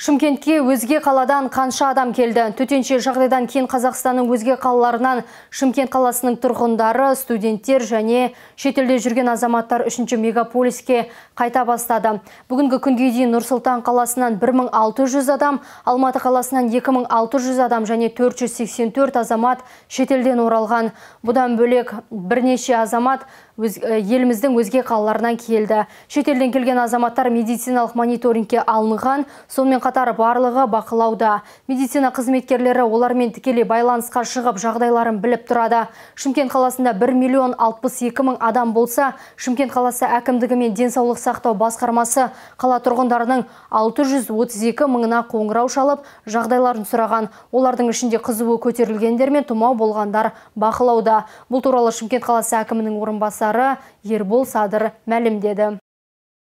Шымкентке өзге қаладан қанша адам келді? Төтенше жағдайдан кейін Қазақстанның өзге қалаларынан Шымкент қаласының тұрғындары, студенттер және шетелде жүрген азаматтар үшінші мегаполиске қайта бастады. Бүгінгі күнге дейін Нұрсұлтан қаласынан 1600 адам, Алматы қаласынан 2600 адам және 484 азамат шетелден оралған. Бұдан бөлек бірнеше азамат өз, э, еліміздің өзге қалаларынан келді. Шетелден келген азаматтар медициналық мониторингке алынған, сонымен қатар барлығы бақылауда. Медицина қызметкерлері олармен тікелей байланысқа шығып жағдайларын біліп тұрады. Шымкент қаласында 1 миллион 62 мың адам болса, Шымкент қаласы әкімдігімен мен денсаулық сақтау басқармасы қала тұрғындарының 632 мыңына қоңырау шалып, жағдайларын сұраған. Олардың ішінде қызуы көтерілгендер мен тұмау болғандар бақылауда. Бұл туралы Шымкент қаласы әкімінің орынбасары Ербол Садыр мәлімдеді.